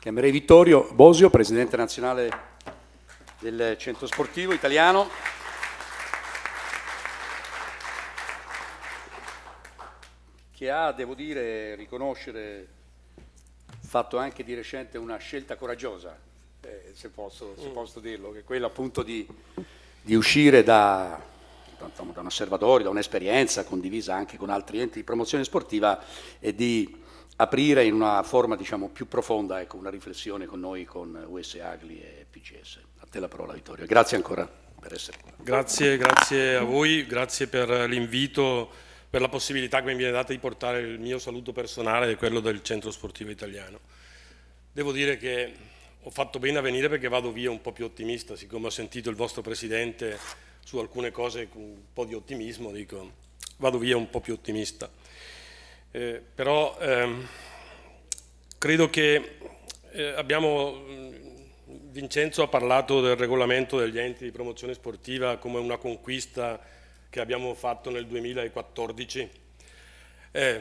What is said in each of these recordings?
Chiamerei Vittorio Bosio, presidente nazionale del centro sportivo italiano. che ha, devo dire, riconoscere, fatto anche di recente una scelta coraggiosa, eh, se, posso, se, mm. posso, dirlo, che è quella appunto di, di uscire da, da, un osservatorio, da un'esperienza condivisa anche con altri enti di promozione sportiva e di aprire in una forma diciamo, più profonda ecco, una riflessione con noi, con US Agli e PCS. A te la parola Vittorio. Grazie ancora per essere qui. Grazie, grazie a voi, grazie per l'invito, per la possibilità che mi viene data di portare il mio saluto personale e quello del Centro Sportivo Italiano. Devo dire che ho fatto bene a venire perché vado via un po' più ottimista, siccome ho sentito il vostro Presidente su alcune cose con un po' di ottimismo, dico vado via un po' più ottimista. Eh, però ehm, credo che eh, abbiamo, mm, Vincenzo ha parlato del regolamento degli enti di promozione sportiva come una conquista che abbiamo fatto nel 2014. Eh,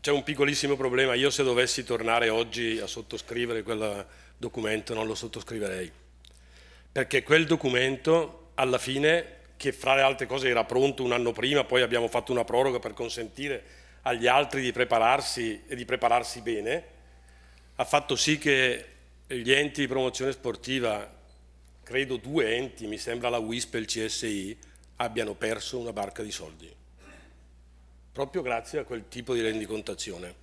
C'è un piccolissimo problema, io se dovessi tornare oggi a sottoscrivere quel documento non lo sottoscriverei, perché quel documento alla fine, che fra le altre cose era pronto un anno prima, poi abbiamo fatto una proroga per consentire agli altri di prepararsi e di prepararsi bene, ha fatto sì che gli enti di promozione sportiva, credo due enti, mi sembra la WISP e il CSI, abbiano perso una barca di soldi, proprio grazie a quel tipo di rendicontazione.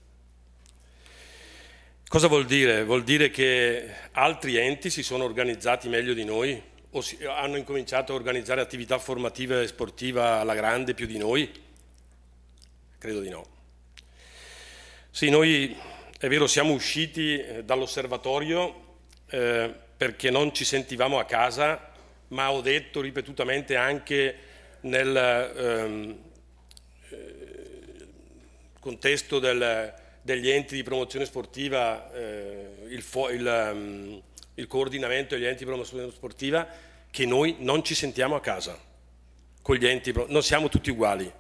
Cosa vuol dire? Vuol dire che altri enti si sono organizzati meglio di noi o hanno incominciato a organizzare attività formativa e sportiva alla grande più di noi? Credo di no. Sì, noi è vero, siamo usciti eh, dall'osservatorio eh, perché non ci sentivamo a casa, ma ho detto ripetutamente anche nel ehm, eh, contesto del, degli enti di promozione sportiva, eh, il, il, ehm, il coordinamento degli enti di promozione sportiva, che noi non ci sentiamo a casa con gli enti, non siamo tutti uguali.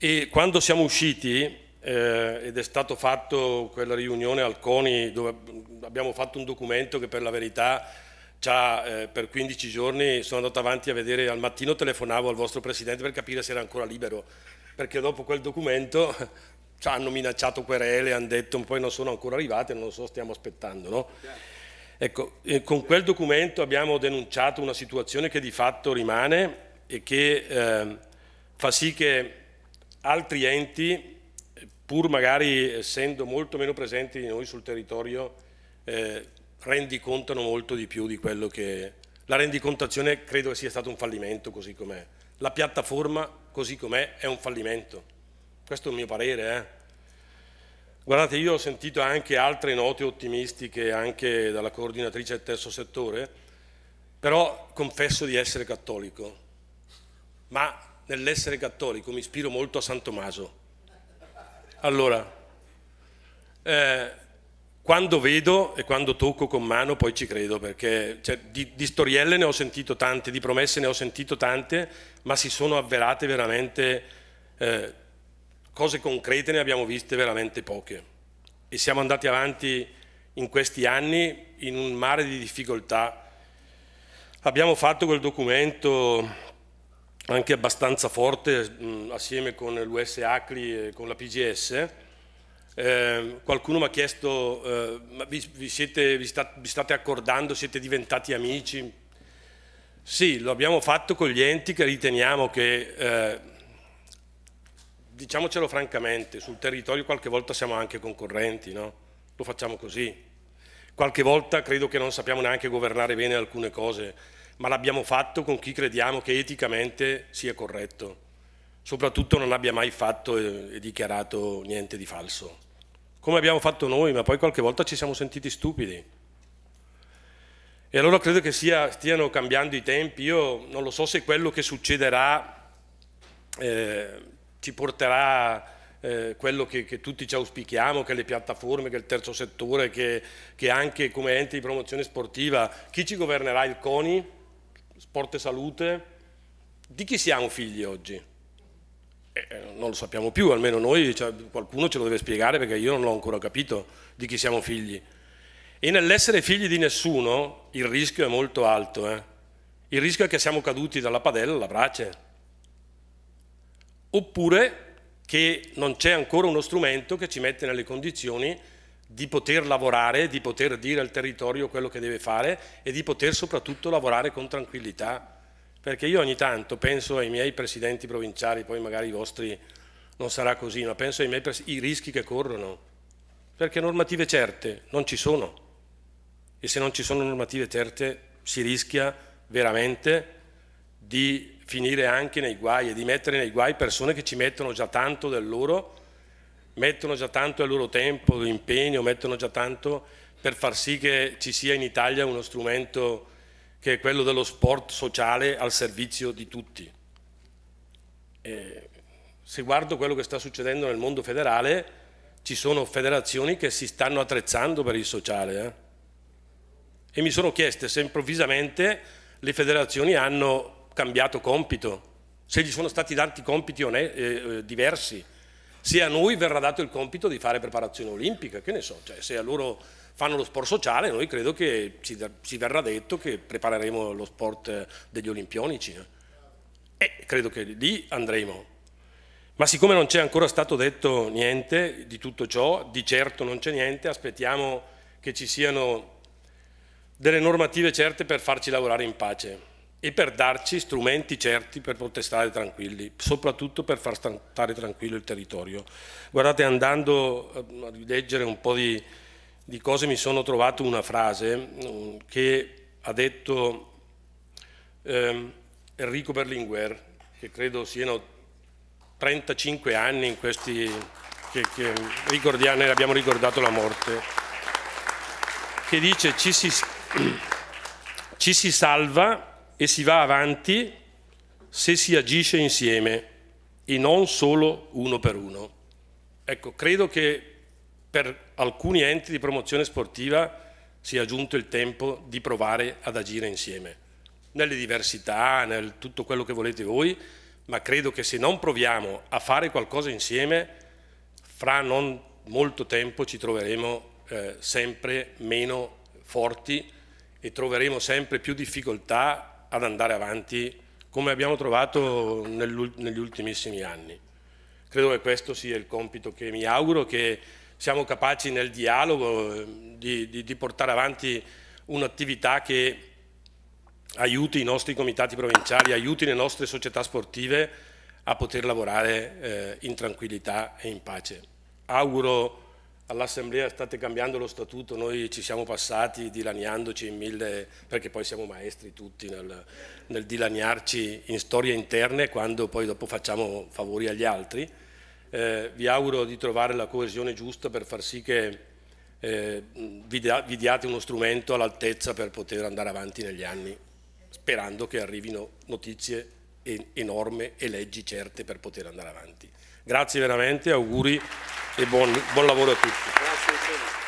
E quando siamo usciti, eh, ed è stata fatta quella riunione al CONI dove abbiamo fatto un documento che per la verità eh, per 15 giorni sono andato avanti a vedere, al mattino telefonavo al vostro Presidente per capire se era ancora libero, perché dopo quel documento ci hanno minacciato querele, hanno detto poi non sono ancora arrivate, non lo so, stiamo aspettando. No? Ecco, eh, con quel documento abbiamo denunciato una situazione che di fatto rimane e che eh, fa sì che Altri enti, pur magari essendo molto meno presenti di noi sul territorio, eh, rendicontano molto di più di quello che... La rendicontazione credo sia stato un fallimento così com'è. La piattaforma così com'è è un fallimento. Questo è il mio parere. Eh. Guardate, io ho sentito anche altre note ottimistiche anche dalla coordinatrice del terzo settore, però confesso di essere cattolico, ma nell'essere cattolico, mi ispiro molto a San Tommaso. Allora, eh, quando vedo e quando tocco con mano poi ci credo, perché cioè, di, di, storielle ne ho sentito tante, di promesse ne ho sentito tante, ma si sono avverate veramente, eh, cose concrete ne abbiamo viste veramente poche. E siamo andati avanti in questi anni in un mare di difficoltà. Abbiamo fatto quel documento anche abbastanza forte mh, assieme con l'US Acri e con la PGS. Eh, qualcuno mi ha chiesto, eh, ma vi, vi, siete, vi, sta, vi, state accordando, siete diventati amici? Sì, lo abbiamo fatto con gli enti che riteniamo che, eh, diciamocelo francamente, sul territorio qualche volta siamo anche concorrenti, no? lo facciamo così. Qualche volta credo che non sappiamo neanche governare bene alcune cose, ma l'abbiamo fatto con chi crediamo che eticamente sia corretto, soprattutto non abbia mai fatto e dichiarato niente di falso, come abbiamo fatto noi, ma poi qualche volta ci siamo sentiti stupidi. E allora credo che sia, stiano cambiando i tempi, io non lo so se quello che succederà eh, ci porterà... Eh, quello che, che, tutti ci auspichiamo, che le piattaforme, che il terzo settore, che, che anche come ente di promozione sportiva, chi ci governerà il CONI? sport e salute, di chi siamo figli oggi? Eh, eh, non lo sappiamo più, almeno noi, cioè, qualcuno ce lo deve spiegare perché io non l'ho ancora capito di chi siamo figli. E nell'essere figli di nessuno il rischio è molto alto. Eh? Il rischio è che siamo caduti dalla padella alla brace. Oppure che non c'è ancora uno strumento che ci mette nelle condizioni di poter lavorare, di poter dire al territorio quello che deve fare e di poter soprattutto lavorare con tranquillità. Perché io ogni tanto penso ai miei presidenti provinciali, poi magari i vostri non sarà così, ma penso ai miei i rischi che corrono. Perché normative certe non ci sono. E se non ci sono normative certe si rischia veramente di finire anche nei guai e di mettere nei guai persone che ci mettono già tanto del loro mettono già tanto il loro tempo, l'impegno, mettono già tanto per far sì che ci sia in Italia uno strumento che è quello dello sport sociale al servizio di tutti. E se guardo quello che sta succedendo nel mondo federale, ci sono federazioni che si stanno attrezzando per il sociale. Eh? E mi sono chieste se improvvisamente le federazioni hanno cambiato compito, se gli sono stati dati compiti eh, eh, diversi se a noi verrà dato il compito di fare preparazione olimpica, che ne so, cioè, se a loro fanno lo sport sociale, noi credo che ci, ci verrà detto che prepareremo lo sport eh, degli olimpionici. Eh. E credo che lì andremo. Ma siccome non c'è ancora stato detto niente di tutto ciò, di certo non c'è niente, aspettiamo che ci siano delle normative certe per farci lavorare in pace e per darci strumenti certi per poter stare tranquilli, soprattutto per far stare tranquillo il territorio. Guardate, andando ehm, a rileggere un po' di, di cose mi sono trovato una frase mm, che ha detto eh, Enrico Berlinguer, che credo siano 35 anni in questi che, che ricordiamo, ne abbiamo ricordato la morte, che dice ci si, ci si salva e si va avanti se si agisce insieme e non solo uno per uno. Ecco, credo che per alcuni enti di promozione sportiva sia giunto il tempo di provare ad agire insieme, nelle diversità, nel tutto quello che volete voi, ma credo che se non proviamo a fare qualcosa insieme, fra non molto tempo ci troveremo eh, sempre meno forti e troveremo sempre più difficoltà ad andare avanti come abbiamo trovato negli ultimissimi anni. Credo che questo sia il compito che mi auguro, che siamo capaci nel dialogo ehm, di, di, di portare avanti un'attività che aiuti i nostri comitati provinciali, aiuti le nostre società sportive a poter lavorare eh, in tranquillità e in pace. Auguro all'Assemblea state cambiando lo statuto, noi ci siamo passati dilaniandoci in mille, perché poi siamo maestri tutti nel, nel dilaniarci in storie interne quando poi dopo facciamo favori agli altri. Eh, vi auguro di trovare la coesione giusta per far sì che eh, vi, da, vi diate uno strumento all'altezza per poter andare avanti negli anni, sperando che arrivino notizie enorme e leggi certe per poter andare avanti. Grazie veramente, auguri e buon, buon lavoro a tutti.